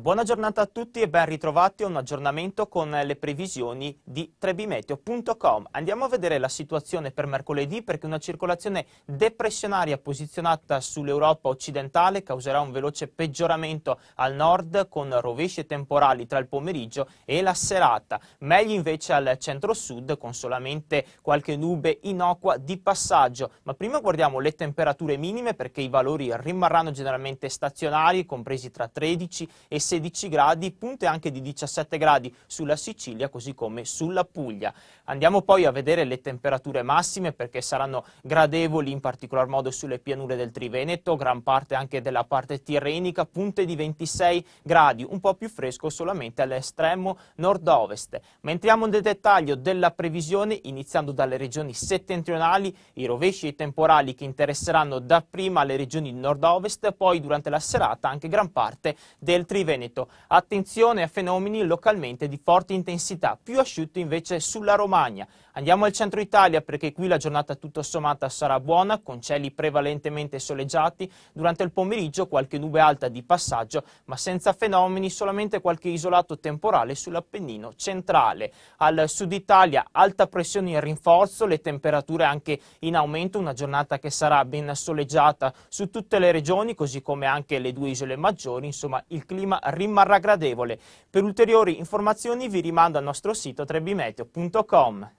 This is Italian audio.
Buona giornata a tutti e ben ritrovati a un aggiornamento con le previsioni di trebimeteo.com. Andiamo a vedere la situazione per mercoledì perché una circolazione depressionaria posizionata sull'Europa occidentale causerà un veloce peggioramento al nord con rovesci temporali tra il pomeriggio e la serata. Meglio invece al centro-sud con solamente qualche nube innocua di passaggio. Ma prima guardiamo le temperature minime perché i valori rimarranno generalmente stazionari compresi tra 13 e 16 gradi, punte anche di 17 gradi sulla Sicilia così come sulla Puglia. Andiamo poi a vedere le temperature massime perché saranno gradevoli in particolar modo sulle pianure del Triveneto, gran parte anche della parte tirrenica, punte di 26 gradi, un po' più fresco solamente all'estremo nord-ovest. Ma entriamo nel dettaglio della previsione iniziando dalle regioni settentrionali, i rovesci e i temporali che interesseranno dapprima le regioni nord-ovest, poi durante la serata anche gran parte del Triveneto. Veneto, attenzione a fenomeni localmente di forte intensità, più asciutto invece sulla Romagna. Andiamo al centro Italia perché qui la giornata tutto sommata sarà buona, con cieli prevalentemente soleggiati, durante il pomeriggio qualche nube alta di passaggio, ma senza fenomeni, solamente qualche isolato temporale sull'Appennino centrale. Al sud Italia alta pressione in rinforzo, le temperature anche in aumento, una giornata che sarà ben soleggiata su tutte le regioni, così come anche le due isole maggiori, insomma il clima rimarrà gradevole. Per ulteriori informazioni vi rimando al nostro sito trebimeteo.com.